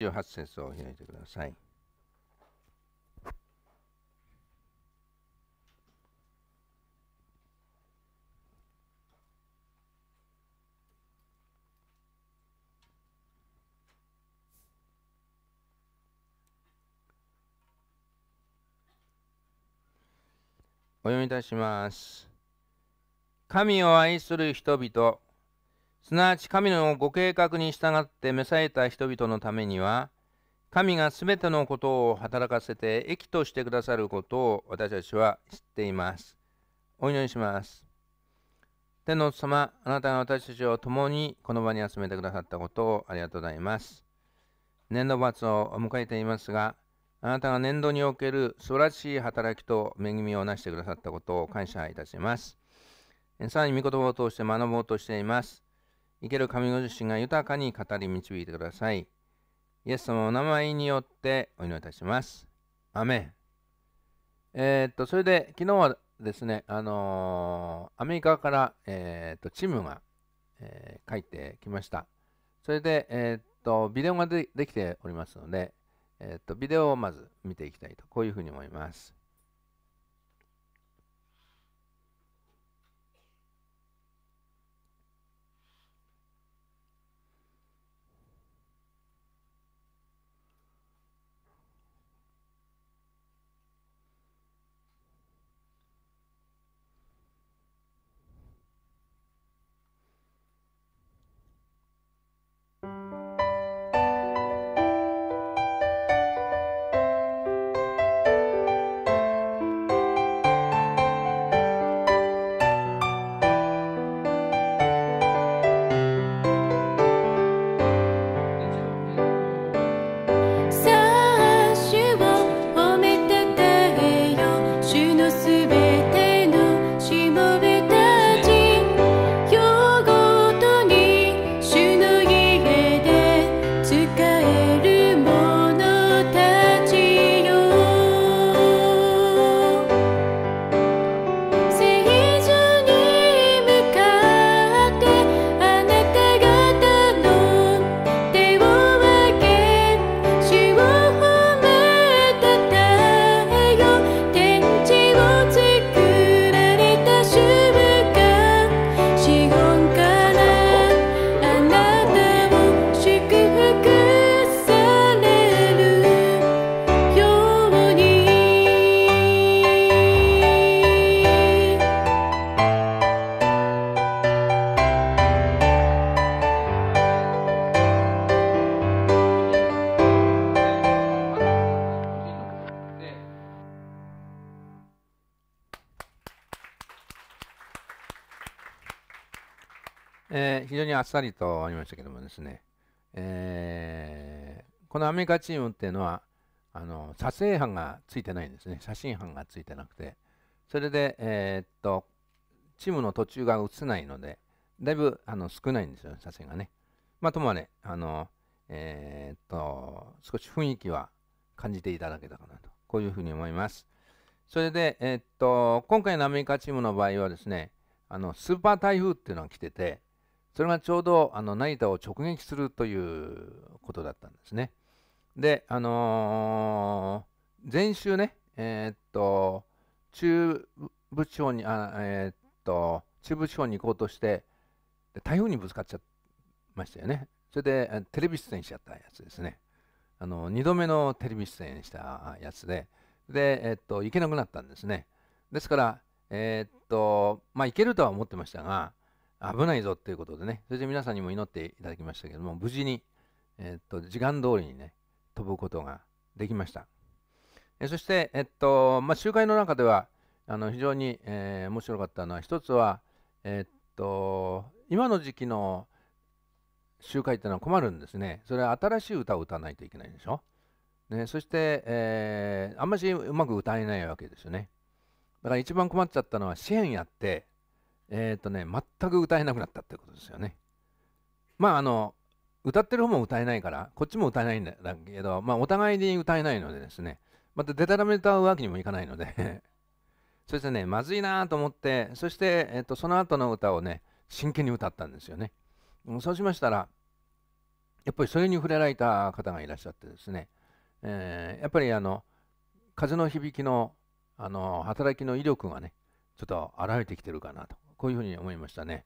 18節を開いてください。お読みいたします。神を愛する人々、すなわち神のご計画に従って召された人々のためには、神が全てのことを働かせて益としてくださることを私たちは知っています。お祈りします。天の様、あなたが私たちを共にこの場に集めてくださったことをありがとうございます。年度末を迎えていますが、あなたが年度における素晴らしい働きと恵みをなしてくださったことを感謝いたします。さらに御言葉を通して学ぼうとしています。生ける神ご自身が豊かに語り導いてください。イエス様の名前によってお祈りいたします。アメン。えー、っと、それで昨日はですね、あのー、アメリカから、えー、っとチームが、え帰ってきました。それで、えっと、ビデオができておりますので、えっと、ビデオをまず見ていきたいと、こういうふうに思います。にあっさりとありましたけどもですね、えー、このアメリカチームっていうのは、あの撮影班がついてないんですね、写真班がついてなくて、それで、えー、っと、チームの途中が映せないので、だいぶあの少ないんですよ、写真がね。まあ、ともあれ、あの、えー、っと、少し雰囲気は感じていただけたかなと、こういうふうに思います。それで、えー、っと、今回のアメリカチームの場合はですね、あの、スーパー台風っていうのが来てて、それがちょうどあの成田を直撃するということだったんですね。で、あのー、前週ね、えー、っと、中部地方に、あえー、っと、中部地方に行こうとして、台風にぶつかっちゃいましたよね。それで、テレビ出演しちゃったやつですね。あの、2度目のテレビ出演したやつで、で、えっと、行けなくなったんですね。ですから、えっと、まあ、行けるとは思ってましたが、危ないぞっていうことでね、それで皆さんにも祈っていただきましたけども、無事に、えっと、時間通りにね、飛ぶことができました。えそして、えっと、まあ、集会の中では、あの非常に、えー、面白かったのは、一つは、えっと、今の時期の集会っていうのは困るんですね。それは新しい歌を歌わないといけないでしょ。ね、そして、えー、あんまりうまく歌えないわけですよね。だから一番困っちゃったのは支援やってえっ、ー、とね、全く歌えなくなったってことですよね。まあ、あの、歌ってる方も歌えないから、こっちも歌えないんだけど、まあ、お互いに歌えないのでですね、またデタラメ歌うわけにもいかないので そしてね、まずいなと思って、そして、えっ、ー、と、その後の歌をね、真剣に歌ったんですよね。そうしましたら、やっぱりそれに触れられた方がいらっしゃってですね、えー、やっぱりあの、風の響きの、あの、働きの威力がね、ちょっと現れてきてるかなとこういうふうに思いましたね。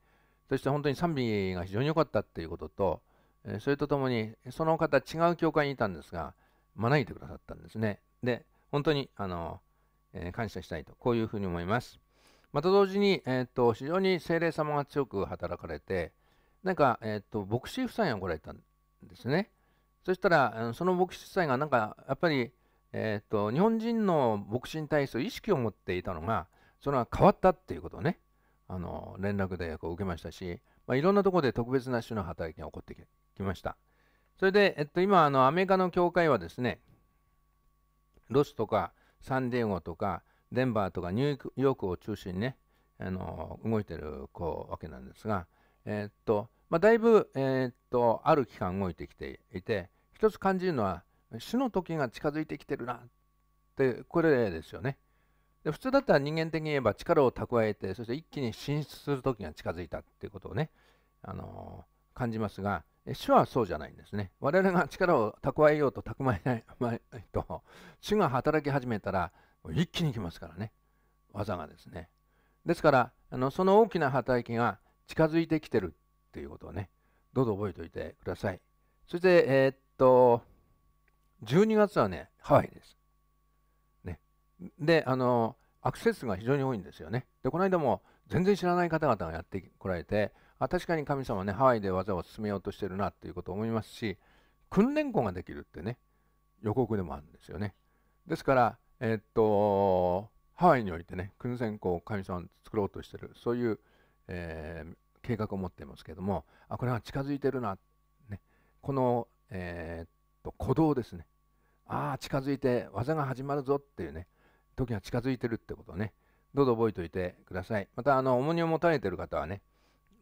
そして本当に賛美が非常に良かったっていうことと、えそれとともに、その方違う教会にいたんですが、招いてくださったんですね。で、本当に、あの、えー、感謝したいと、こういうふうに思います。また同時に、えーと、と非常に精霊様が強く働かれて、なんか、えーと、と牧師夫妻が来られたんですね。そしたら、その牧師夫妻が、なんか、やっぱり、えーと、と日本人の牧師に対する意識を持っていたのが、それは変わったっていうことをね、あの連絡大学を受けましたし、まあ、いろんなところで特別な種の働きが起こってきました。それで、えっと、今あの、アメリカの教会はですね、ロスとかサンディエゴとかデンバーとかニューヨークを中心にね、あの動いてるこうわけなんですが、えっとまあ、だいぶ、えっとある期間動いてきていて、一つ感じるのは、主の時が近づいてきてるなって、これですよね。で普通だったら人間的に言えば力を蓄えてそして一気に進出する時が近づいたっていうことをね、あのー、感じますが主はそうじゃないんですね我々が力を蓄えようと蓄えないと主が働き始めたら一気に来ますからね技がですねですからあのその大きな働きが近づいてきてるっていうことをねどうぞ覚えておいてくださいそしてえー、っと12月はねハワイですであのアクセスが非常に多いんですよね。でこの間も全然知らない方々がやってこられてあ確かに神様ねハワイで技を進めようとしてるなっていうことを思いますし訓練校ができるってね予告でもあるんですよね。ですからえー、っとハワイにおいてね訓練校を神様作ろうとしてるそういう、えー、計画を持ってますけどもあこれは近づいてるな、ね、この、えー、っと鼓動ですねああ近づいて技が始まるぞっていうね時が近づいてるってことね、どうぞ覚えておいてください。また、あの、重荷を持たれてる方はね、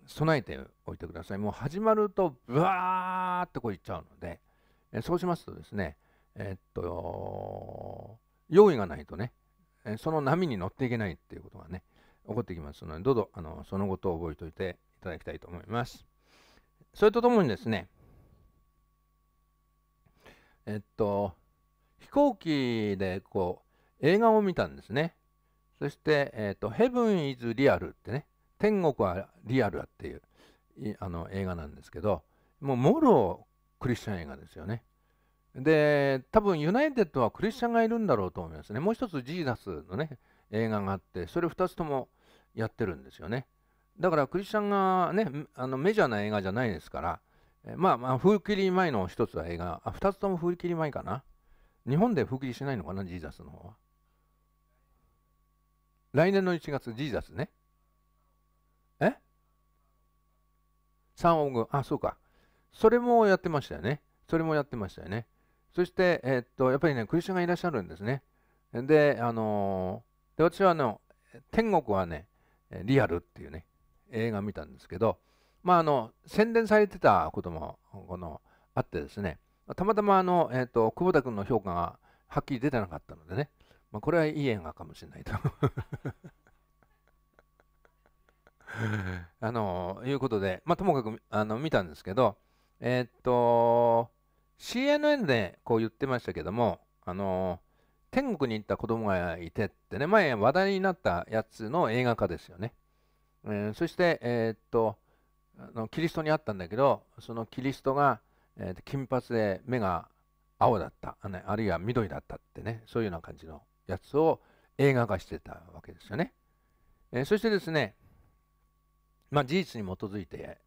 備えておいてください。もう始まると、ブワーってこういっちゃうので、えそうしますとですね、えっと、用意がないとね、その波に乗っていけないっていうことがね、起こってきますので、どうぞ、あの、そのことを覚えておいていただきたいと思います。それとともにですね、えっと、飛行機でこう、映画を見たんですね。そして、えっ、ー、と、Heaven is Real ってね、天国はリアルだっていうあの映画なんですけど、もうモロクリスチャン映画ですよね。で、多分ユナイテッドはクリスチャンがいるんだろうと思いますね。もう一つジーザスのね、映画があって、それ二つともやってるんですよね。だからクリスチャンがね、あのメジャーな映画じゃないですから、まあまあ、風切り前の一つは映画、あ、つとも風切り前かな。日本で風切りしないのかな、ジーザスの方は。来年の1月、ジーザスね。え ?3 億、あ、そうか。それもやってましたよね。それもやってましたよね。そして、えー、っと、やっぱりね、クリスチャンがいらっしゃるんですね。で、あのー、で私はあの、天国はね、リアルっていうね、映画見たんですけど、まあ、あの、宣伝されてたことも、この、あってですね、たまたまあの、えーと、と久保田君の評価がはっきり出てなかったのでね、まあ、これはいい映画かもしれないと あのいうことで、まあ、ともかくあの見たんですけど、えー、っと、CNN でこう言ってましたけども、あの天国に行った子供がいてってね、前話題になったやつの映画化ですよね。えー、そして、えー、っとあの、キリストに会ったんだけど、そのキリストが、えー、金髪で目が青だったあ、あるいは緑だったってね、そういうような感じのやつを映画化してたわけですよね。えー、そしてですね、まあ、事実に基づいて、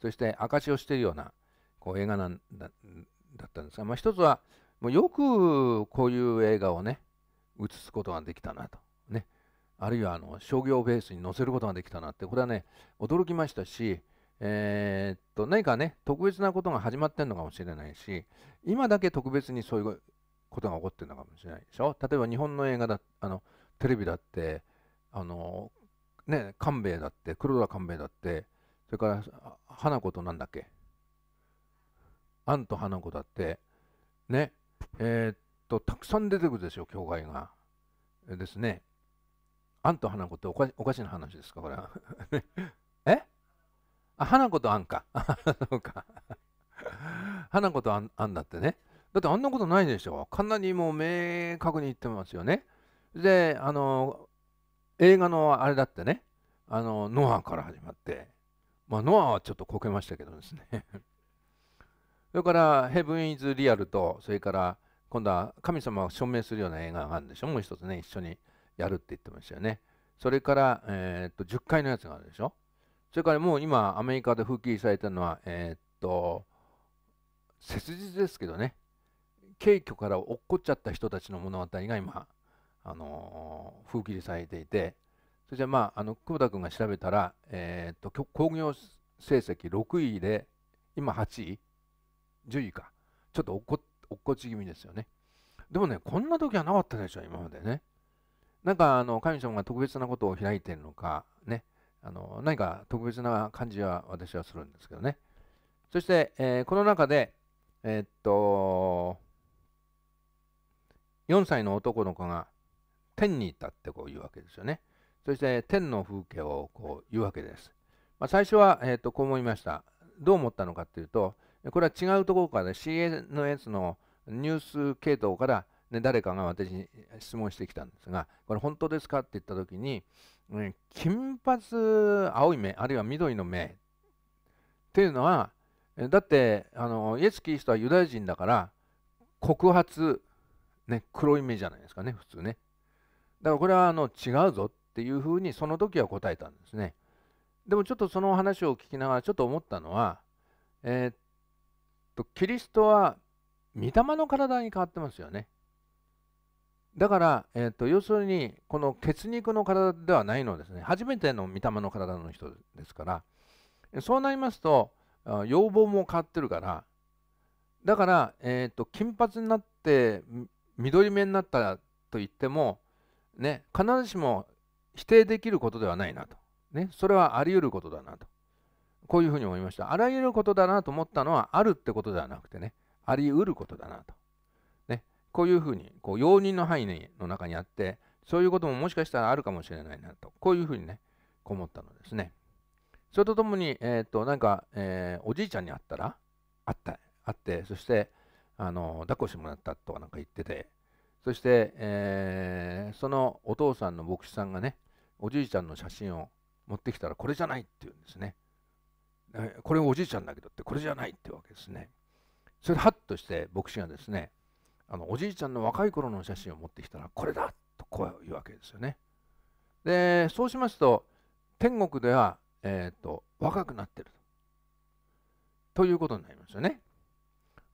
そして証しをしているようなこう映画なんだったんですが、まあ、一つは、もうよくこういう映画をね、映すことができたなと。ね、あるいはあの商業ベースに載せることができたなって、これはね、驚きましたし、えー、っと何かね、特別なことが始まってるのかもしれないし、今だけ特別にそういうことが起こってるのかもしれないでしょ例えば日本の映画だあのテレビだってあのね官兵衛だって黒田官兵衛だってそれから花子となんだっけアンと花子だってねえー、っとたくさん出てくるでしょ教会がですねアンと花子っておかおかしな話ですかこれは えあ花子とアンか そうか花子とアンだってねだってあんなことないでしょ。かなりもう明確に言ってますよね。で、あの、映画のあれだってね、あの、ノアから始まって、まあ、ノアはちょっとこけましたけどですね。それから、ヘブン・イズ・リアルと、それから、今度は神様を証明するような映画があるんでしょ。もう一つね、一緒にやるって言ってましたよね。それから、えー、っと、10回のやつがあるでしょ。それからもう今、アメリカで復帰されたのは、えー、っと、切実ですけどね、軽挙から落っこっちゃった人たちの物語が今、あのー、風切りされていてそれじゃまああの久保田君が調べたら、えー、っと興行成績6位で今8位10位かちょっと落っこ落っこち気味ですよねでもねこんな時はなかったでしょ今までねなんかあの神様が特別なことを開いてるのかねあの何か特別な感じは私はするんですけどねそして、えー、この中でえー、っと4歳の男の子が天に行ったってこう言うわけですよね。そして天の風景をこう言うわけです。まあ、最初は、えとこう思いました。どう思ったのかっていうと、これは違うところから、CNS のニュース系統から、ね、誰かが私に質問してきたんですが、これ本当ですかって言った時に、金髪、青い目、あるいは緑の目っていうのは、だってあのイエス・キリストはユダヤ人だから告発ね、黒い目じゃないですかね、普通ね。だからこれはあの違うぞっていうふうにその時は答えたんですね。でもちょっとその話を聞きながらちょっと思ったのは、えー、っと、キリストは御霊の体に変わってますよね。だから、えー、っと要するにこの血肉の体ではないのですね。初めての御霊の体の人ですから、そうなりますと、要望も変わってるから、だから、えー、っと金髪になって緑目になったと言っても、ね、必ずしも否定できることではないなと、ね、それはあり得ることだなとこういうふうに思いましたあらゆることだなと思ったのはあるってことではなくてねあり得ることだなと、ね、こういうふうにこう容認の範囲の中にあってそういうことももしかしたらあるかもしれないなとこういうふうにね思ったのですねそれとともに、えっと、なんか、えおじいちゃんに会ったら会った会ってそしてあの抱っこしてもらったとかなんか言ってて、そして、えー、そのお父さんの牧師さんがね、おじいちゃんの写真を持ってきたら、これじゃないって言うんですね。これおじいちゃんだけどって、これじゃないってわけですね。それで、はっとして牧師がですね、あのおじいちゃんの若い頃の写真を持ってきたら、これだとこういうわけですよね。で、そうしますと、天国では、えーと、若くなってるということになりますよね。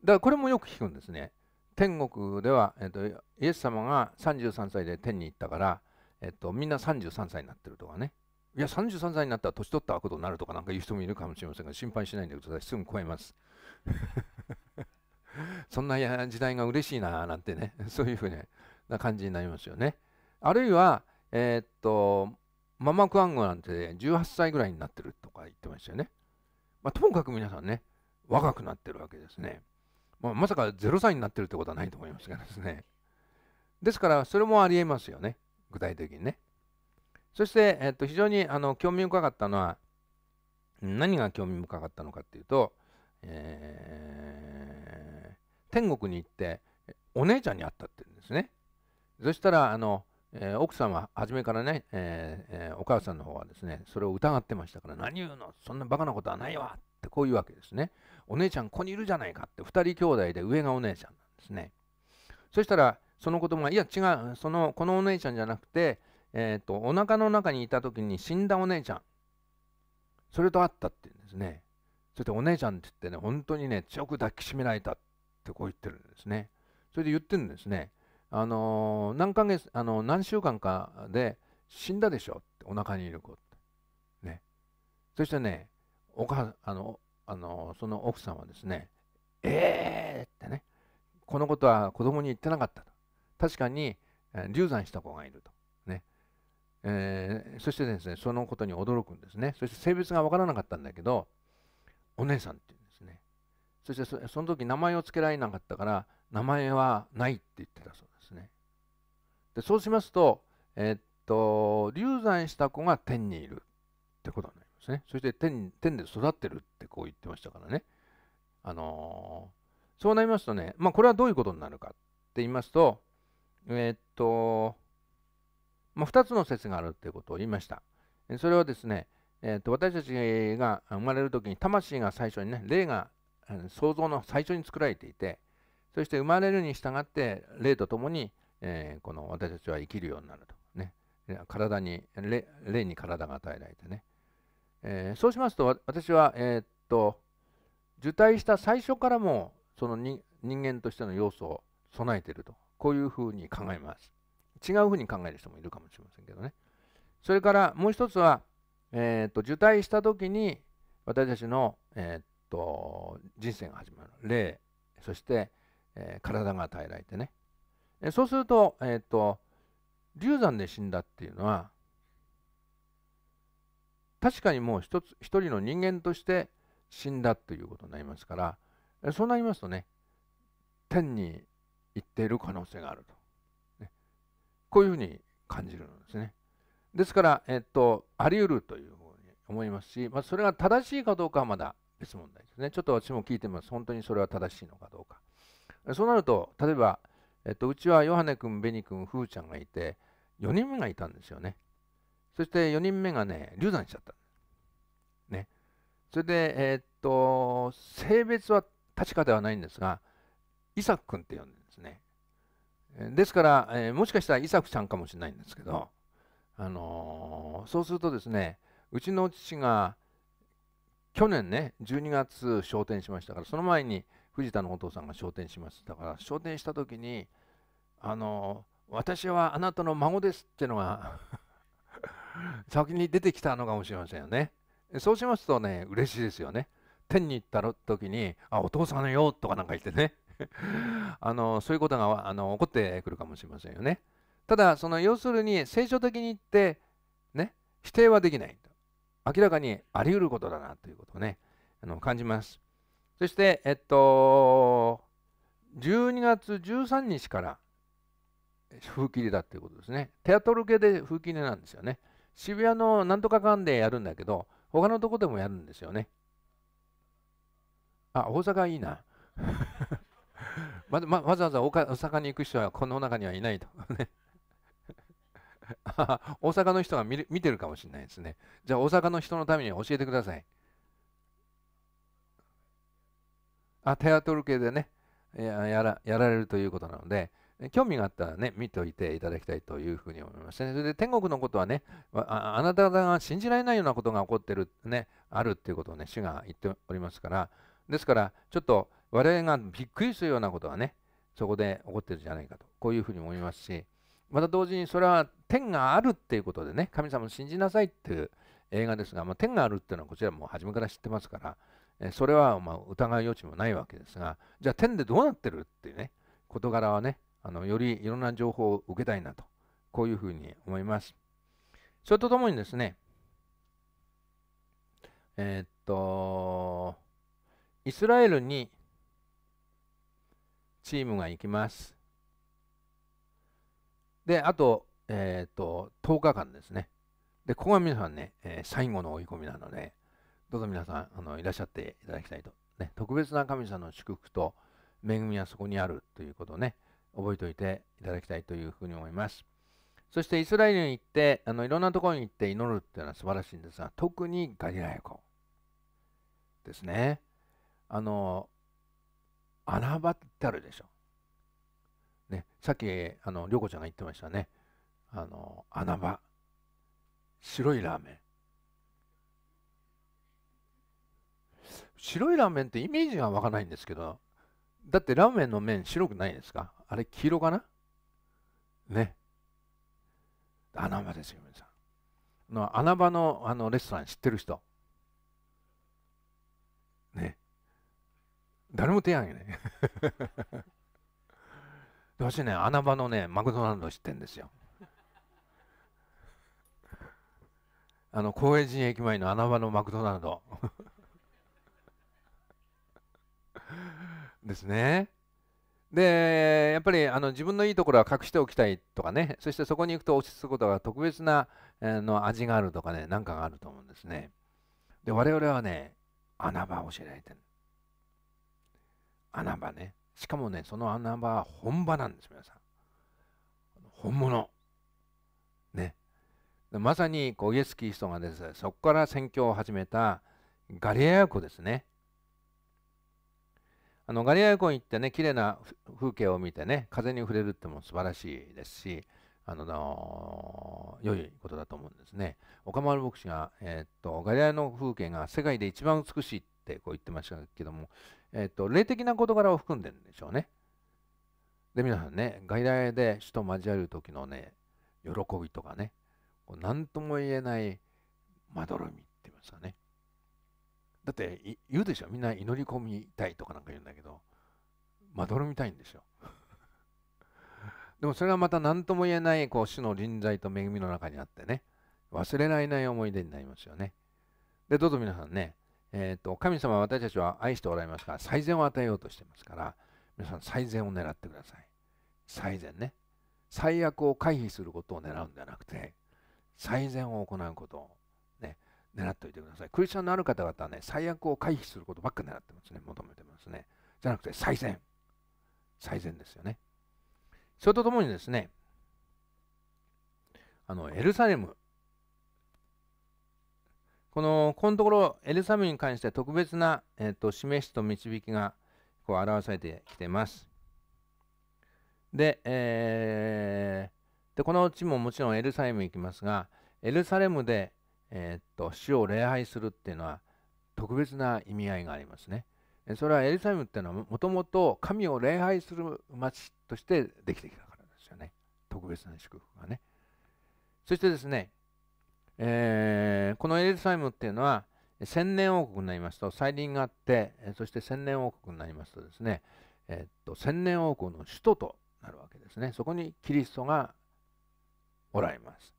だからこれもよく聞くんですね。天国では、えっと、イエス様が33歳で天に行ったから、えっと、みんな33歳になってるとかね。いや、33歳になったら年取ったことになるとかなんか言う人もいるかもしれませんが、心配しないでください。すぐ超えます。そんな時代が嬉しいな、なんてね、そういうふう、な感じになりますよね。あるいは、えー、っと、ママクアンゴなんて18歳ぐらいになってるとか言ってましたよね。まあ、ともかく皆さんね、若くなってるわけですね。まあ、まさか0歳になってるってことはないと思いますがですね。ですから、それもありえますよね、具体的にね。そして、えっと、非常にあの興味深かったのは、何が興味深かったのかっていうと、えー、天国に行ってお姉ちゃんに会ったって言うんですね。そしたらあの、えー、奥さんは初めからね、えー、お母さんの方はですねそれを疑ってましたから何言うのそんなバカなことはないわってこういうわけですね。お姉ちゃんここにいるじゃないかって2人兄弟で上がお姉ちゃんなんですねそしたらその子供がいや違うそのこのお姉ちゃんじゃなくてえっ、ー、とお腹の中にいた時に死んだお姉ちゃんそれと会ったって言うんですねそしてお姉ちゃんって言ってね本当にね強く抱きしめられたってこう言ってるんですねそれで言ってるんですねあのー、何ヶ月あのー、何週間かで死んだでしょってお腹にいる子ってねそしてねお母あのあのその奥さんはですね「ええー!」ってねこのことは子供に言ってなかったと確かに流産した子がいるとね、えー、そしてですねそのことに驚くんですねそして性別が分からなかったんだけどお姉さんって言うんですねそしてその時名前を付けられなかったから名前はないって言ってたそうですねでそうしますとえー、っと流産した子が天にいるってことなんですですね。そして天天で育ってるってこう言ってましたからね。あのー、そうなりますとね、まあ、これはどういうことになるかって言いますと、えー、っと、まあ、2つの説があるということを言いました。それはですね、えー、っと私たちが生まれる時に魂が最初にね、霊が想像の最初に作られていて、そして生まれるに従って霊とともに、えー、この私たちは生きるようになると。ね、体に霊に体が与えられてね。えー、そうしますと私は、えー、っと受胎した最初からもその人間としての要素を備えているとこういうふうに考えます違うふうに考える人もいるかもしれませんけどねそれからもう一つは、えー、っと受胎した時に私たちの、えー、っと人生が始まる霊そして、え体が与えられてねそうすると,、えー、っと流産で死んだっていうのは確かにもう一つ一人の人間として死んだということになりますからそうなりますとね天に行っている可能性があると、ね、こういうふうに感じるんですねですから、えっと、あり得るというふうに思いますし、まあ、それが正しいかどうかはまだ別問題ですねちょっと私も聞いてみます本当にそれは正しいのかどうかそうなると例えば、えっと、うちはヨハネ君ベニ君フーちゃんがいて4人目がいたんですよねそして4人目がね、流産しちゃった。ね。それで、えー、っと、性別は確かではないんですが、イサク君って呼んでるんですね。ですから、えー、もしかしたらイサクちゃんかもしれないんですけど、あのー、そうするとですね、うちの父が去年ね、12月昇天しましたから、その前に藤田のお父さんが昇天しましたから、昇天した時に、あのー、私はあなたの孫ですっていうのが先に出てきたのかもしれませんよね。そうしますとね、嬉しいですよね。天に行った時に、あ、お父さんよとかなんか言ってね、あのそういうことがあの起こってくるかもしれませんよね。ただ、その要するに聖書的に言って、ね、否定はできない。明らかにあり得ることだなということをね、あの感じます。そして、えっと、12月13日から風切りだということですね。テアトル系で風切りなんですよね。渋谷のなんとかかんでやるんだけど、他のとこでもやるんですよね。あ、大阪いいな。ままわざわざ大阪に行く人はこの中にはいないと。大阪の人が見る見てるかもしれないですね。じゃあ大阪の人のために教えてください。あ、テアトル系でね、ややらやられるということなので、興味があったらね、見ておいていただきたいというふうに思いますね。それで天国のことはね、ああなた方が信じられないようなことが起こってる、ね、あるっていうことをね、主が言っておりますから、ですから、ちょっと我々がびっくりするようなことはね、そこで起こってるんじゃないかと、こういうふうに思いますし、また同時にそれは天があるっていうことでね、神様を信じなさいっていう映画ですが、まあ、天があるっていうのはこちらも初めから知ってますから、えそれはま疑う余地もないわけですが、じゃあ天でどうなってるっていうね、事柄はね、あのよりいろんな情報を受けたいなとこういうふうに思いますそれとともにですねえー、っとイスラエルにチームが行きますであとえー、っと10日間ですねでここが皆さんね、えー、最後の追い込みなのでどうぞ皆さんあのいらっしゃっていただきたいと、ね、特別な神様の祝福と恵みはそこにあるということをね、覚えておいていただきたいというふうに思います。そしてイスラエルに行って、あのいろんなところに行って祈るっていうのは素晴らしいんですが、特にガリラヤ湖ですね。あの、穴場ってあるでしょ。ね、さっき、あの、りょこちゃんが言ってましたね。あの、穴場。白いラーメン。白いラーメンってイメージが湧かないんですけど、だってラーメンの麺白くないですかあれ黄色かなね。穴場ですよ、皆さん。の穴場のあのレストラン知ってる人。ね。誰も手挙げない。私ね、穴場のね、マクドナルド知ってるんですよ。あの、高円寺駅前の穴場のマクドナルド。ですね。でやっぱりあの自分のいいところは隠しておきたいとかねそしてそこに行くと落ち着くことが特別な、えの味があるとかね何かがあると思うんですね。で我々はね穴場を教えられてる。穴場ね。しかもねその穴場は本場なんです皆さん。本物。ね。まさにこうイエス・キリストがですそこから宣教を始めたガリアヤ湖ですね。あのガリア横に行ってね綺麗な風景を見てね風に触れるっても素晴らしいですしあの良いことだと思うんですね。岡丸牧師が、えー、っとガリアの風景が世界で一番美しいってこう言ってましたけども、えー、っと霊的な事柄を含んでるんでしょうね。で皆さんね外来で首と交わる時のね喜びとかね何とも言えないまどろみって言いますかねだって言うでしょみんな祈り込みたいとかなんか言うんだけどまどろみたいんでしょ でもそれはまた何とも言えないこう主の臨在と恵みの中にあってね忘れられない思い出になりますよねでどうぞ皆さんね、えーと、神様は私たちは愛しておられますから最善を与えようとしてますから皆さん最善を狙ってください最善ね最悪を回避することを狙うんじゃなくて最善を行うことを狙っておいてください。クリスチャンのある方々はね、最悪を回避することばっか狙ってますね、求めてますね。じゃなくて、最善。最善ですよね。それとともにですね、あのエルサレム、このこのところ、エルサレムに関して特別な、えーと、示しと導きがこう表されてきています。で、えー、でこのうちももちろんエルサレム行きますが、エルサレムでえー、っと主を礼拝するっていうのは特別な意味合いがありますね。それはエルサレムっていうのはもともと神を礼拝する町としてできてきたからですよね。特別な祝福がね。そしてですね、えー、このエルサレムっていうのは千年王国になりますと再臨があってそして千年王国になりますとですね、えー、っと千年王国の首都となるわけですね。そこにキリストがおられます。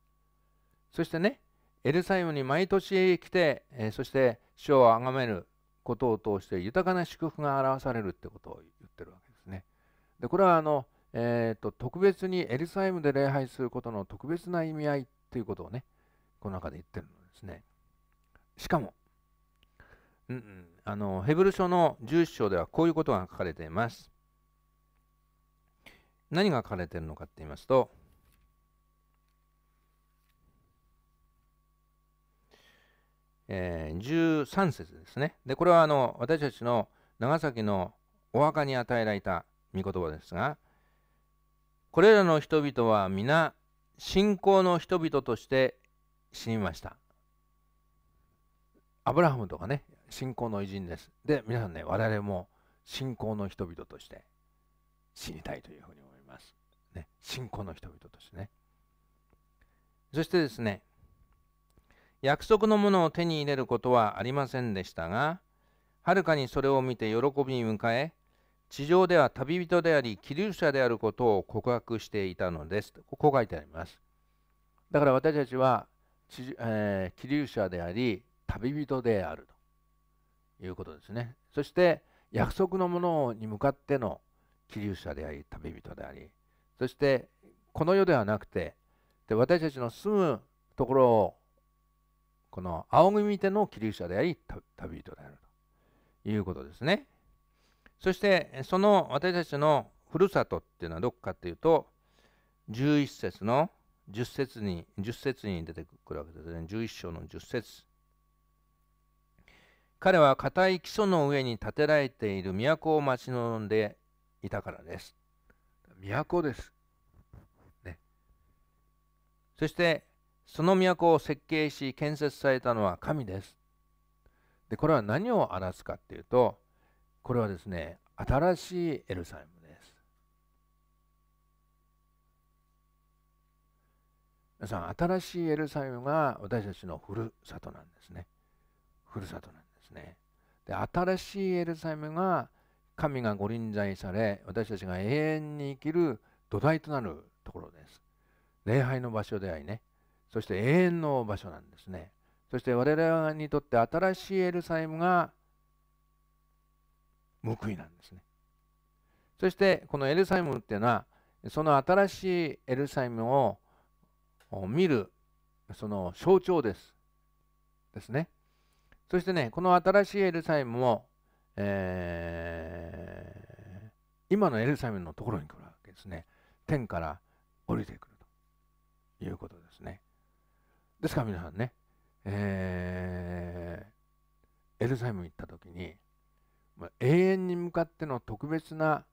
そしてね、エルサイムに毎年来て、えそして主を崇めることを通して豊かな祝福が表されるってことを言ってるわけですね。でこれはあの、えーと、特別にエルサイムで礼拝することの特別な意味合いっていうことをねこの中で言ってるんですね。しかも、うん、うん、あのヘブル書の11章ではこういうことが書かれています。何が書かれてるのかって言いますとえー、13節ですね。で、これはあの私たちの長崎のお墓に与えられた御言葉ですが、これらの人々は皆信仰の人々として死にました。アブラハムとかね、信仰の偉人です。で、皆さんね、我々も信仰の人々として死にたいというふうに思います。ね、信仰の人々としてね。そしてですね、約束のものを手に入れることはありませんでしたが、はるかにそれを見て喜びに迎え、地上では旅人であり、希留者であることを告白していたのです。ここ書いてあります。だから私たちは、えー、希留者であり、旅人であるということですね。そして、約束のものに向かっての希留者であり、旅人であり、そして、この世ではなくて、で私たちの住むところをこの仰ぐ見てのキリストであり旅人であるということですね。そしてその私たちのふるさとっていうのはどこかっていうと11節の10節に10節に出てくるわけですね11章の10節彼は固い基礎の上に建てられている都を待ち望んでいたからです。都です。ね、そしてその都を設計し建設されたのは神です。でこれは何を表すかっていうとこれはですね新しいエルサレムです。皆さん新しいエルサレムが私たちのふるさとなんですね。ふるさとなんですね。で新しいエルサレムが神がご臨在され私たちが永遠に生きる土台となるところです。礼拝の場所でありねそして永遠の場所なんですねそして我々にとって新しいエルサレムが報いなんですねそしてこのエルサイムっていうのはその新しいエルサレムを見るその象徴ですですねそしてねこの新しいエルサレムも、えー、今のエルサレムのところに来るわけですね天から降りてくるということですね。ですから皆さんね、えー、エルサイム行った時に、まあ、永遠に向かっての特別な、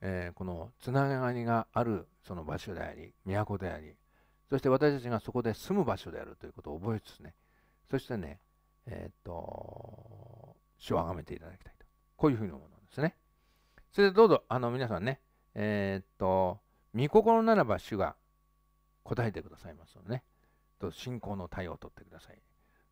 えー、このつながりがあるその場所であり都でありそして私たちがそこで住む場所であるということを覚えつつねそしてねえー、っと主をあがめていただきたいとこういうふうに思うんですねそれでどうぞあの皆さんねえー、っと御心ならば主が答えてくださいますよねと信仰の対応をとってください。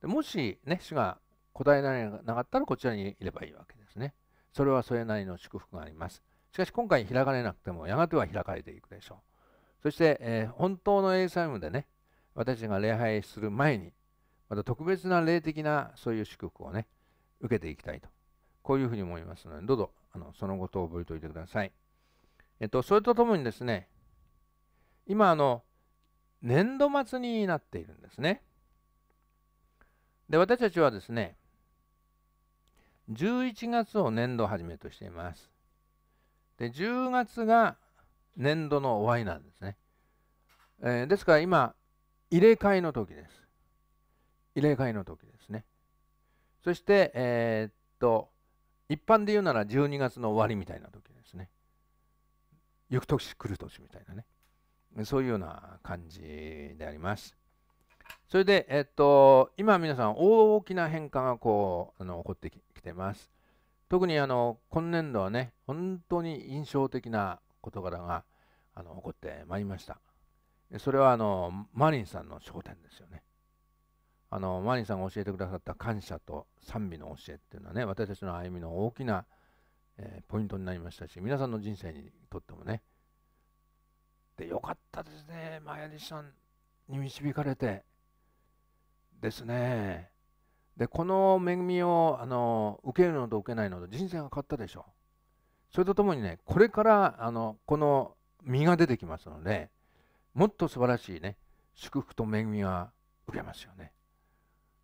でもし、ね、主が答えられなかったらこちらにいればいいわけですね。それはそれなりの祝福があります。しかし今回開かれなくてもやがては開かれていくでしょう。そして、えー、本当のエイサイムでね、私が礼拝する前に、また特別な霊的なそういう祝福をね、受けていきたいと。こういうふうに思いますので、どうぞあのそのことを覚えておいてください。えっと、それとともにですね、今あの、年度末になっているんですね。で私たちはですね11月を年度始めとしています。で10月が年度の終わりなんですね。えー、ですから今入れ替えの時です。入れ替えの時ですね。そしてえー、っと一般で言うなら12月の終わりみたいな時ですね。翌年来る年みたいなね。そういうような感じであります。それで、えっと、今皆さん大きな変化がこうあの起こってきてます。特にあの今年度はね、本当に印象的な事柄があの起こってまいりました。それはあのマリンさんの焦点ですよね。あのマリンさんが教えてくださった感謝と賛美の教えっていうのはね私たちの歩みの大きな、えー、ポイントになりましたし皆さんの人生にとってもねてよかったですね、前西さんに導かれてですね。で、この恵みをあの受けるのと受けないのと人生が変わったでしょ。それとともにね、これからあのこの実が出てきますので、もっと素晴らしいね、祝福と恵みが受けますよね。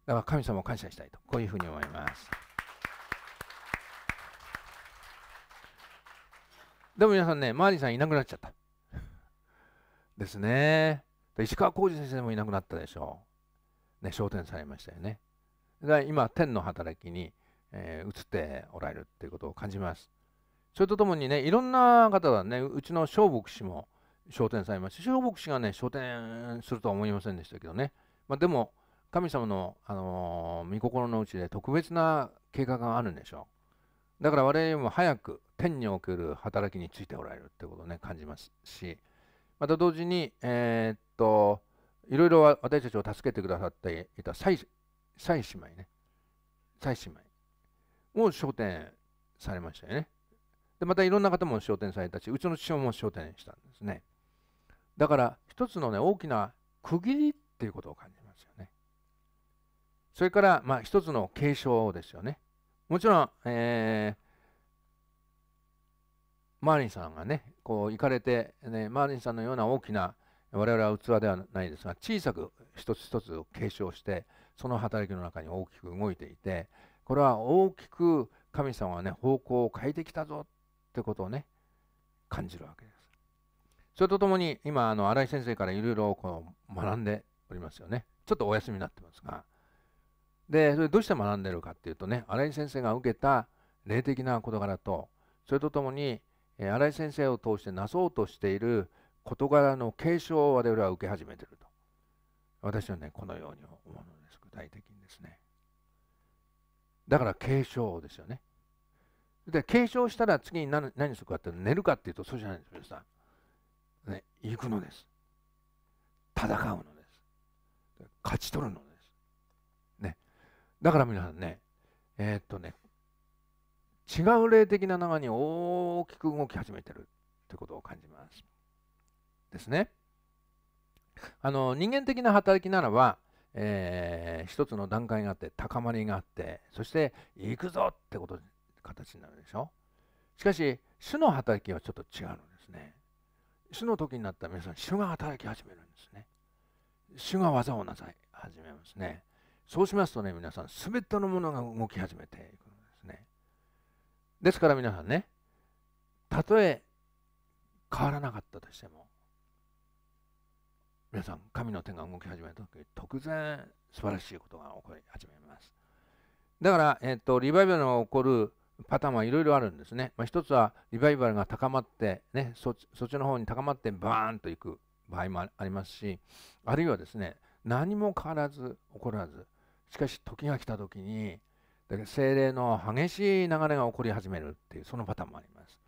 だから神様を感謝したいと、こういうふうに思います。でも皆さんね、マーリーさんいなくなっちゃった。ですね。石川浩二先生もいなくなったでしょう。ね、昇天されましたよね。で今、天の働きに、えー、移っておられるっていうことを感じます。それとともにね、いろんな方がね、うちの小牧師も昇天されました。小牧師がね、昇天するとは思いませんでしたけどね。まあ、でも、神様の、あのー、御心のうちで特別な計画があるんでしょう。だから我々も早く天における働きについておられるってことをね、感じますし、また同時に、えー、っと、いろいろ私たちを助けてくださっていた蔡姉妹ね。蔡姉妹も昇天されましたよね。で、またいろんな方も昇天されたし、うちの父親も昇天したんですね。だから、一つのね、大きな区切りっていうことを感じますよね。それから、まあ、一つの継承ですよね。もちろん、えー、マーリンさんがねこう行かれて、ね、マーリンさんのような大きな我々は器ではないですが小さく一つ一つ継承してその働きの中に大きく動いていてこれは大きく神様はね方向を変えてきたぞってことをね感じるわけです。それとともに今あの新井先生からいろいろ学んでおりますよね。ちょっとお休みになってますが。でそれどうして学んでるかっていうとね新井先生が受けた霊的な事柄とそれとともに新井先生を通してなそうとしている事柄の継承を我々は受け始めてると私はねこのように思うのです具体的にですねだから継承ですよねで継承したら次に何何するかって寝るかっていうとそうじゃないんです皆さん、ね、行くのです戦うのです勝ち取るのですねだから皆さんねえー、っとね違う霊的な中に大きく動き始めてるってことを感じます。ですね。あの人間的な働きならば、えー、一つの段階があって高まりがあってそして行くぞってこと形になるでしょしかし主の働きはちょっと違うんですね主の時になったら皆さん主が働き始めるんですね主が技をなさい始めますねそうしますとね皆さん全てのものが動き始めていくですから皆さんね、たとえ変わらなかったとしても、皆さん、神の手が動き始めた時突然素晴らしいことが起こり始めます。だから、えっと、リバイバルが起こるパターンはいろいろあるんですね。まあ、一つはリバイバルが高まって、ね、そっちの方に高まってバーンといく場合もありますし、あるいはですね、何も変わらず起こらず、しかし時が来た時に精霊の激しい流れが起こり始めるっていうそのパターンもあります、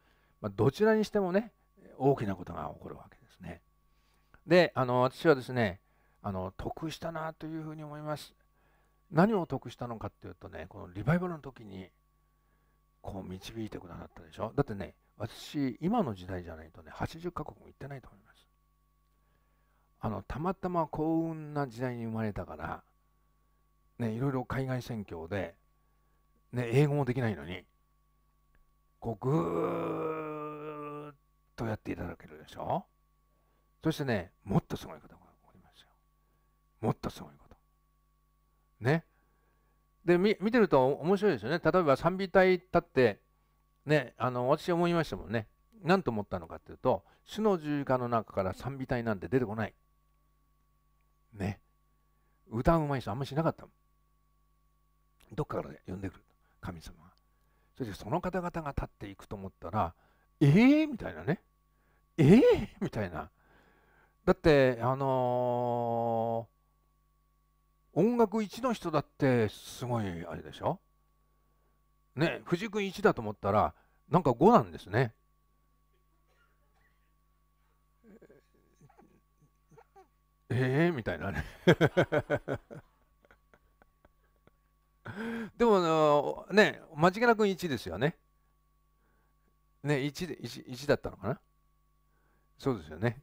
まあ、どちらにしてもね大きなことが起こるわけですねであの私はですねあの得したなというふうに思います何を得したのかっていうとねこのリバイバルの時にこう導いてくださったでしょだってね私今の時代じゃないとね80カ国も行ってないと思いますあのたまたま幸運な時代に生まれたからねいろいろ海外選挙でね、英語もできないのに、こう、ぐーっとやっていただけるでしょそしてね、もっとすごいことが起こりますよ。もっとすごいこと。ね。で、見てると面白いですよね。例えば賛美隊立って、ね、あの、私思いましたもんね。何と思ったのかっていうと、主の十字架の中から賛美隊なんて出てこない。ね。歌うまい人あんましなかったどっかから呼んでくる。神様が。そしてその方々が立っていくと思ったら、ええー、みたいなね。ええー、みたいな。だって、あのー、音楽1の人だってすごいあれでしょね、藤井君1だと思ったら、なんか5なんですね。ええー、みたいなね でもね、間違いなく1ですよね。ね、1, で 1, 1だったのかなそうですよね。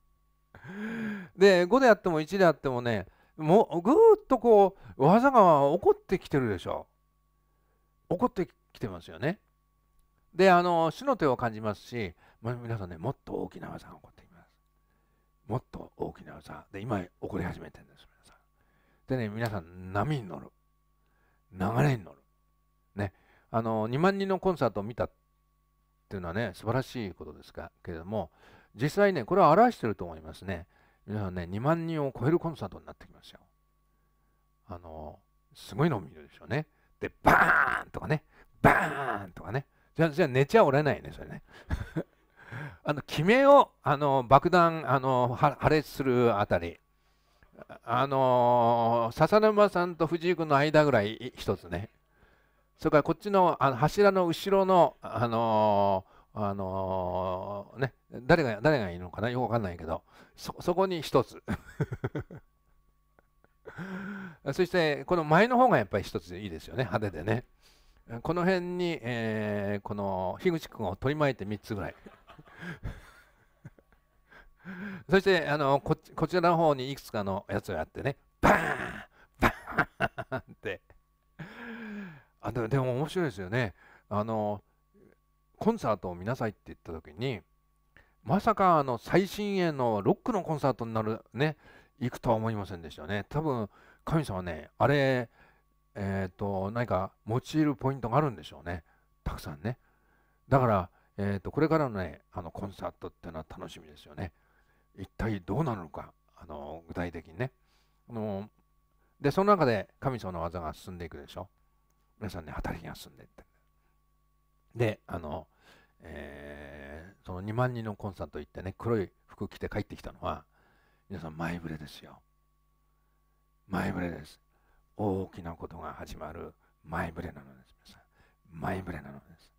で、5であっても1であってもね、もうぐーっとこう、技が起こってきてるでしょ。起こってきてますよね。で、あの、主の手を感じますし、まあ、皆さんね、もっと大きな技が起こってきます。もっと大きな技。で、今起こり始めてるんです、皆さん。でね、皆さん、波に乗る。流れに乗る。ね、あの2万人のコンサートを見たっていうのはね素晴らしいことですがけれども実際ねこれは表してると思いますね皆さんね2万人を超えるコンサートになってきますよあのすごいのを見るでしょうねでバーンとかねバーンとかねじゃじゃあ寝ちゃおれないねそれね あの決めをあの爆弾あの破裂するあたりあの笹沼さんと藤井君の間ぐらい一つねそれからこっちのあの柱の後ろの、あのあのー、ね、誰が誰がいるのかなよくわかんないけどそそこに一つ そしてこの前の方がやっぱり一ついいですよね派手でねこの辺に、えー、この樋口君を取り巻いて3つぐらい そしてあのここちらの方にいくつかのやつをやってねバーンバーン ってあででも面白いですよねあのコンサートを見なさいって言った時にまさかあの最新鋭のロックのコンサートになるね行くとは思いませんでしたね多分神様ねあれえっ、ー、と何か用いるポイントがあるんでしょうねたくさんねだから、えーと、とこれからのねあのコンサートっていうのは楽しみですよね。一体どうなるのか、あの具体的にね。あので、その中で神様の技が進んでいくでしょ。皆さんね、働きが進んでいって。で、あの、えー、その2万人のコンサート行ってね、黒い服着て帰ってきたのは、皆さん前触れですよ。前触れです。大きなことが始まる前触れなのです。皆さん前触れなのです。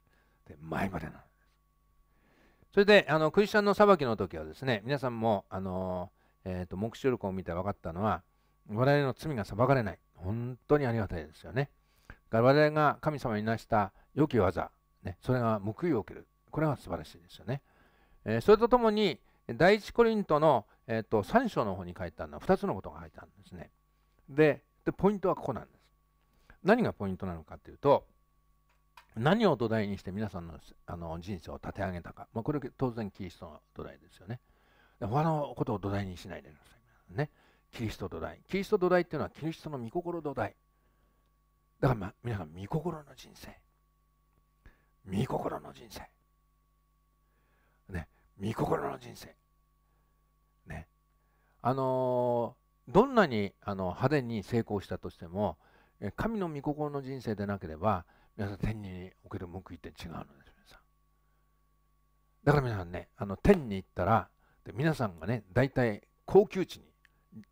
で前触れなのです。それであのクリスチャンの裁きの時はですね皆さんもあの、えーと、目視録を見て分かったのは我々の罪が裁かれない本当にありがたいですよね我々が神様になした良き技、ね、それが報いを受けるこれは素晴らしいですよね、えー、それとともに第一コリントの、えーと、3章の方に書いてあるのは2つのことが書いてあるんですねでポイントはここなんです何がポイントなのかというと何を土台にして皆さんのあの人生を立て上げたか、まあ、これ当然キリストの土台ですよね。他のことを土台にしないでください。ね、キリスト土台。キリスト土台っていうのはキリストの御心土台。だから、まあ、皆さん、御心の人生。御心の人生。ね、御心の人生。ね。あのー、どんなにあの派手に成功したとしても、神の御心の人生でなければ、皆さん、天における報いって違うのです、皆さん。だから皆さんね、あの天に行ったら、で皆さんがね、大体高級地に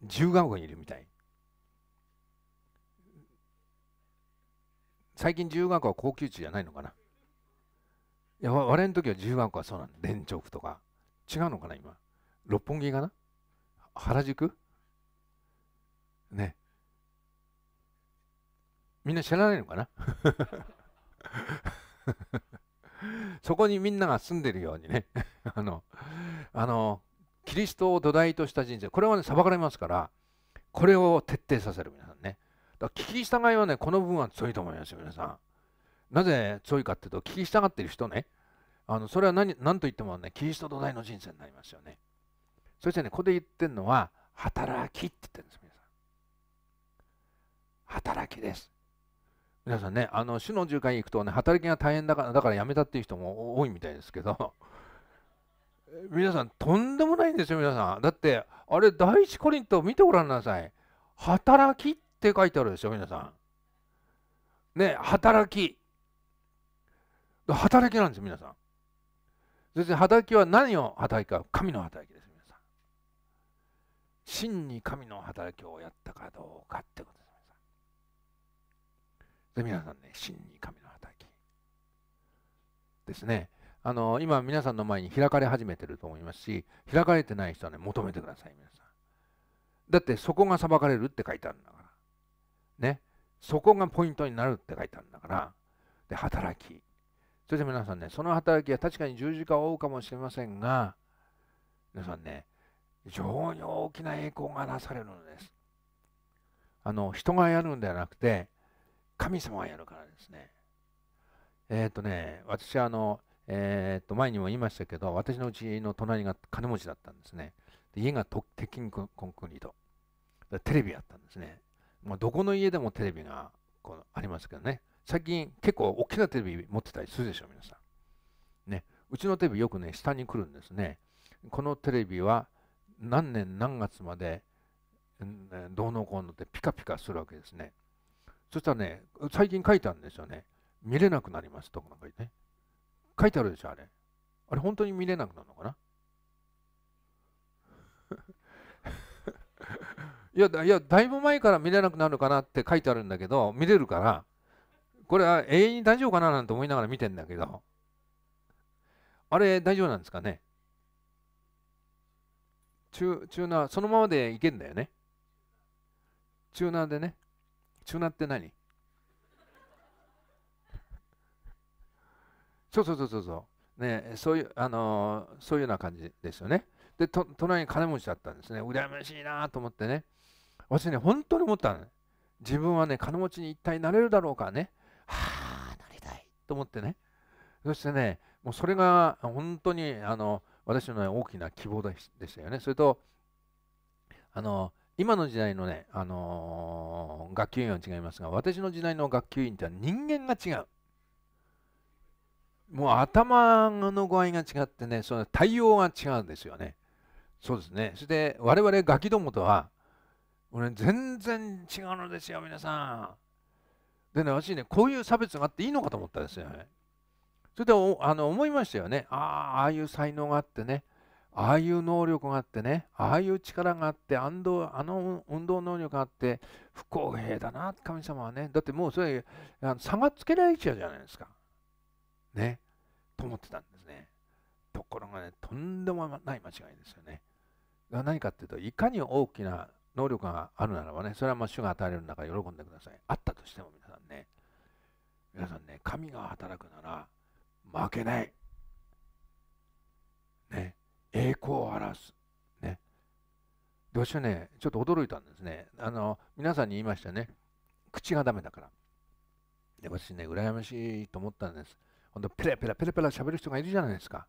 自由が丘にいるみたい。最近自由が丘は高級地じゃないのかないや、我々の時は自由が丘はそうなんで、連城区とか。違うのかな、今。六本木かな原宿ね。みんな知らないのかな そこにみんなが住んでるようにね あのあのキリストを土台とした人生これはね裁かれますからこれを徹底させる皆さんねだから聞き従いはねこの部分は強いと思いますよ皆さんなぜ強いかっていうと聞き従ってる人ねあのそれは何何と言ってもねキリスト土台の人生になりますよねそしてねここで言ってるのは働きって言ってるんです皆さん働きです皆さんね、あの主の住会に行くとね、働きが大変だから、だから辞めたっていう人も多いみたいですけど、皆さん、とんでもないんですよ、皆さん。だって、あれ、第一コリント見てごらんなさい。働きって書いてあるでしょ、皆さん。ね、働き。働きなんですよ、皆さん。別に働きは何を働きか、神の働きです、皆さん。真に神の働きをやったかどうかってことです。で皆さんね真に神の働きですねあの今皆さんの前に開かれ始めてると思いますし開かれてない人はね求めてください皆さんだってそこが裁かれるって書いてあるんだからねそこがポイントになるって書いてあるんだからで働きそして皆さんねその働きは確かに十字架を追うかもしれませんが皆さんね非常に大きな栄光がなされるのですあの人がやるんではなくて神様がやるからですね。えっ、ー、とね、私あの、えっ、ー、と、前にも言いましたけど、私のうちの隣が金持ちだったんですね。で家が鉄筋コンクリート。テレビやったんですね。まあ、どこの家でもテレビがこうありますけどね。最近結構大きなテレビ持ってたりするでしょ、皆さん。ね。うちのテレビよくね、下に来るんですね。このテレビは何年何月までどうのこうのってピカピカするわけですね。そしたらね、最近書いてあるんですよね。見れなくなりますとかなんかね。書いてあるでしょ、あれ。あれ、本当に見れなくなるのかな いやだいや、だいぶ前から見れなくなるかなって書いてあるんだけど、見れるから、これは永遠に大丈夫かななんて思いながら見てんだけど、あれ、大丈夫なんですかね。中、中な、そのままでいけんだよね。中南でね。チューナって何そうそうそうそうそう。ね、そういう、あのー、そういうような感じですよね。で、と隣に金持ちだったんですね。羨ましいなと思ってね。私ね、本当に思ったの、自分はね、金持ちに一体なれるだろうかね。はあ、なりたいと思ってね。そしてね、もうそれが本当にあの私の、ね、大きな希望でしたよね。それと、あの今の時代のね、あのー、学級委員は違いますが、私の時代の学級委員って人間が違う。もう頭の具合が違ってね、その対応が違うんですよね。そうですね。そして、我々ガキどもとは、俺、全然違うのですよ、皆さん。でね、私ね、こういう差別があっていいのかと思ったんですよね。それであの思いましたよね。ああ、ああいう才能があってね、ああいう能力があってねああいう力があってあの運動能力があって不公平だな神様はねだってもうそれあの差がつけられちゃうじゃないですかねと思ってたんですねところがねとんでもない間違いですよね何かっていうといかに大きな能力があるならばねそれはまあ主が与える中喜んでくださいあったとしても皆さんね皆さんね神が働くなら負けない栄光を表す。ね。で、私はね、ちょっと驚いたんですね。あの、皆さんに言いましたね。口がダメだから。で、私ね、羨ましいと思ったんです。ほんと、ペラペラペラペラ喋る人がいるじゃないですか。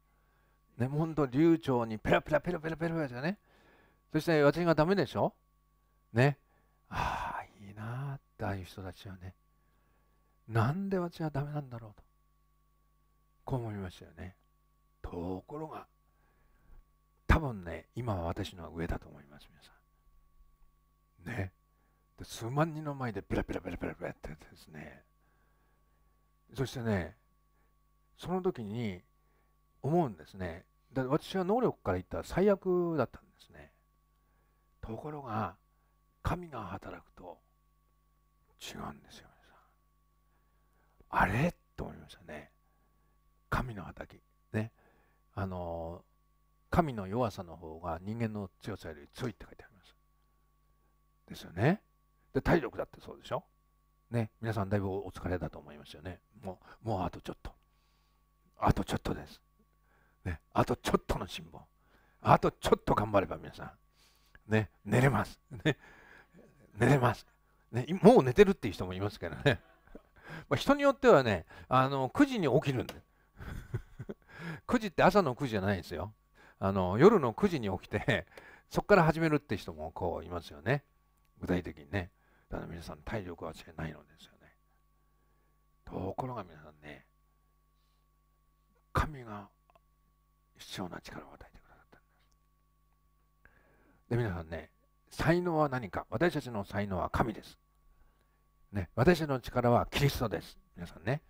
ね、ほんと、流暢にペラペラペラペラペラペラじゃね。そして、私がダメでしょね。ああ、いいなってああいう人たちはね。なんで私はダメなんだろうと。こう思いましたよね。ところが、多分ね、今は私のは上だと思います、皆さん。ね。で数万人の前でペラペラペラペラペラってですね。そしてね、その時に思うんですね。で私は能力から言ったら最悪だったんですね。ところが、神が働くと違うんですよ、皆さん。あれと思いましたね。神の畑。ね。あのー神の弱さの方が人間の強さより強いって書いてあります。ですよね。で体力だってそうでしょ。ね、皆さんだいぶお疲れだと思いますよね。もうもうあとちょっと。あとちょっとです。ね、あとちょっとの辛抱。あとちょっと頑張れば皆さん、ね、寝れます。ね、寝れます、ね。もう寝てるっていう人もいますけどね。まあ、人によってはね、あの9時に起きるんで9 時って朝の9時じゃないですよ。あの夜の9時に起きて そこから始めるって人もこういますよね具体的にねただ皆さん体力はないのですよねところが皆さんね神が必要な力を与えてくださったんですで皆さんね才能は何か私たちの才能は神ですね、私たちの力はキリストです。皆さんね。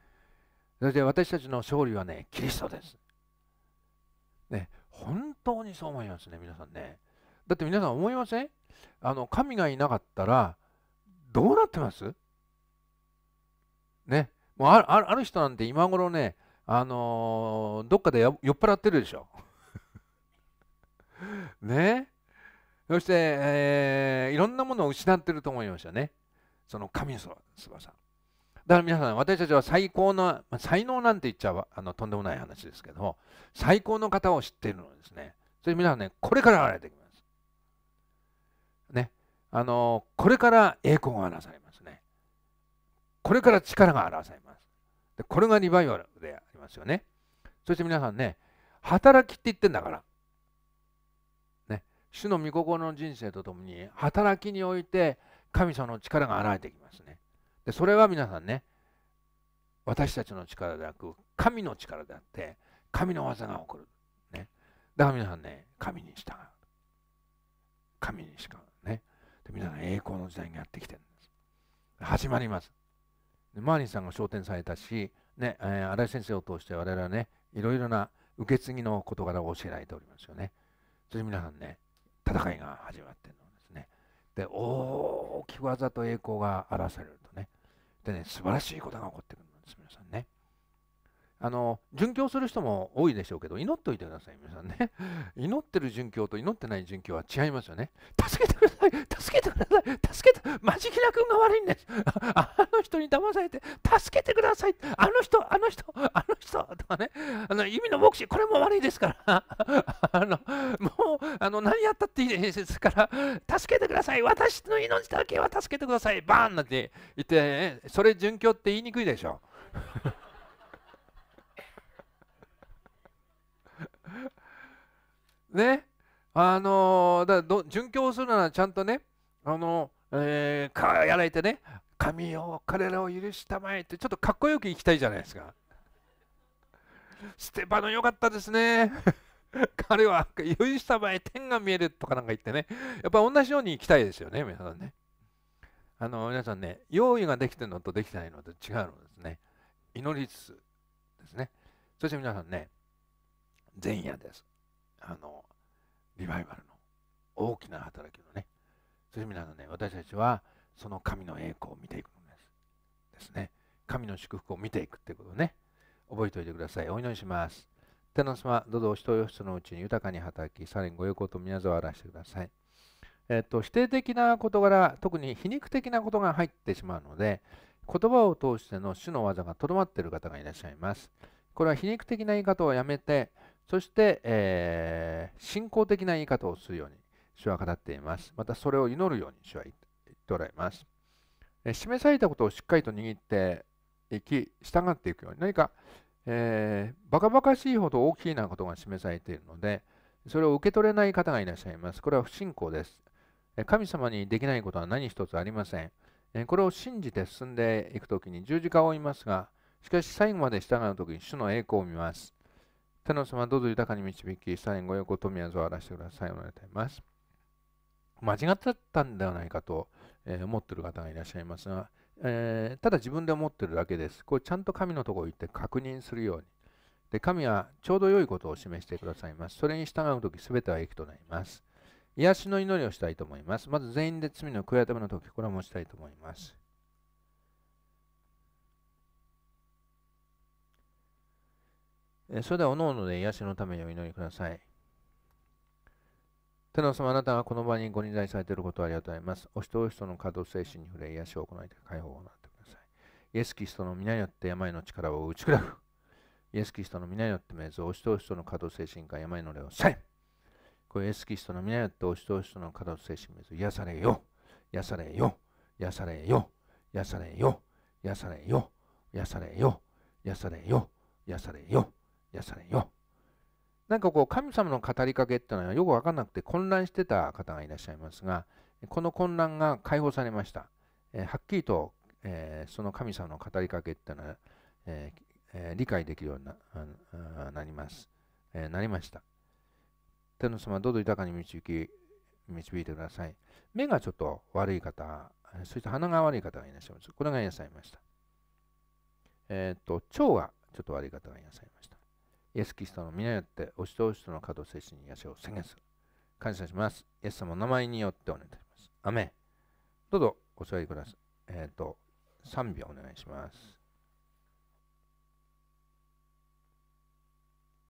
それで私たちの勝利はね、キリストです。本当にそう思いますね、皆さんね。だって皆さん思いませんあの、神がいなかったら、どうなってますね。もうある、ある人なんて今頃ね、あのー、どっかで酔っ払ってるでしょ。ね。そして、えー、いろんなものを失ってると思いましたね。その神様、翼。だから皆さん、私たちは最高の、まあ、才能なんて言っちゃあのとんでもない話ですけども、最高の方を知っているのですね。それ皆さんね、これから現れてきます。ね。あの、これから栄光が表されますね。これから力が表されます。でこれがリバイバルでありますよね。そして皆さんね、働きって言ってんだから。ね。主の御心の人生とともに、働きにおいて神様の力が現れてきますね。でそれは皆さんね私たちの力ではなく神の力であって神の技が起こる、ね、だから皆さんね神に従う神に従うねで皆さん栄光の時代にやってきてるんです始まりますでマーリンさんが昇天されたし、ねえー、新井先生を通して我々はねいろいろな受け継ぎの事柄を教えられておりますよねそれで皆さんね戦いが始まってるのですねで大きく技と栄光が表されるでね素晴らしいことが起こってくるあの殉教する人も多いでしょうけど祈っておいてください皆さんね 祈ってる殉教と祈ってない殉教は違いますよね助けてください助けてください助けてマジキラ君が悪いんです あの人に騙されて助けてくださいあの人あの人あの人とかねあの味の牧師これも悪いですから あのもうあの何やったっていいですから助けてください私の命だけは助けてくださいバーンなんて言ってそれ殉教って言いにくいでしょねあのだど殉教するならちゃんとねあの、えー、やられてね神よ彼らを許したまえってちょっとかっこよくいきたいじゃないですかステパノ良かったですね 彼は許したまえ天が見えるとかなんか言ってねやっぱ同じように行きたいですよね皆さんねあの皆さんね用意ができてるのとできてないのと違うのですね祈りつつですねそして皆さんね前夜ですあのリバイバルの大きな働きのねそういう意味なので、ね、私たちはその神の栄光を見ていくのですですね神の祝福を見ていくっていうことをね覚えておいてくださいお祈りします天の様どうぞお人よしのうちに豊かに働きさらにご栄光と皆座を表してくださいえっと、否定的な事柄特に皮肉的なことが入ってしまうので言葉を通しての主の技がとどまっている方がいらっしゃいますこれは皮肉的な言い方をやめてそして、えー、信仰的な言い方をするように主は語っています。またそれを祈るように主は言っておられます。示されたことをしっかりと握っていき、従っていくように、何か、えー、バカバカしいほど大きいなことが示されているので、それを受け取れない方がいらっしゃいます。これは不信仰です。神様にできないことは何一つありません。これを信じて進んでいくときに十字架を追いますが、しかし最後まで従うときに主の栄光を見ます。天皇様、どうぞ豊かに導き、サイン、ご用、ご富を荒らしてください。お願いいたします。間違ってたんではないかと、えー、思っている方がいらっしゃいますが、えー、ただ自分で思っているだけです。これちゃんと神のところ行って確認するように。で神はちょうど良いことを示してくださいます。それに従うとき、すべては益となります。癒しの祈りをしたいと思います。まず全員で罪の悔い改めの時、これを持ちたいと思います。それではおのおので癒しのためにお祈りください。天の様あなたがこの場にご臨在されていることをありがとうございます。お人お人の稼働精神に触れ癒しを行い解放を行ってください。イエス・キリストの皆によって病の力を打ち砕く。イエス・キリストの皆によって命ずお人お人の稼働精神から病の霊をさえ。これイエス・キストの皆によってお人お人の稼働精神よ癒されよ。癒されよ。癒されよ。癒されよ。癒されよ。癒されよ。癒されよ。癒されよ。癒されよ。なんかこう神様の語りかけっていうのはよく分かんなくて混乱してた方がいらっしゃいますがこの混乱が解放されました、えー、はっきりと、えー、その神様の語りかけっていうのは、えーえー、理解できるようにななります、えなりました天皇様どうぞ豊かに導き導いてください目がちょっと悪い方そして鼻が悪い方がいらっしゃいますこれがいらっしゃいましたえっと腸がちょっと悪い方がいらっしゃいましたイエス・キリストの皆によってお人お人の加藤精神に癒しを宣言する。感謝します。イエス様の名前によってお願いいたします。アメン。どうぞお座りください。えっ、ー、と、3秒お願いします。